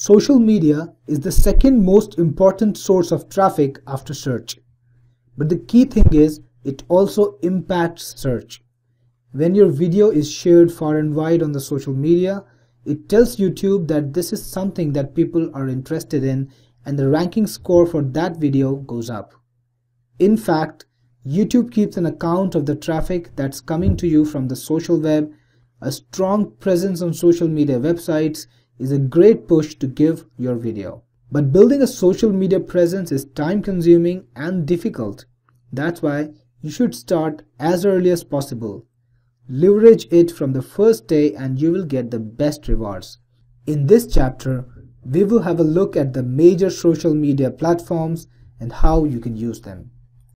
Social media is the second most important source of traffic after search. But the key thing is it also impacts search. When your video is shared far and wide on the social media, it tells YouTube that this is something that people are interested in and the ranking score for that video goes up. In fact, YouTube keeps an account of the traffic that's coming to you from the social web, a strong presence on social media websites, is a great push to give your video. But building a social media presence is time consuming and difficult. That's why you should start as early as possible. Leverage it from the first day and you will get the best rewards. In this chapter, we will have a look at the major social media platforms and how you can use them.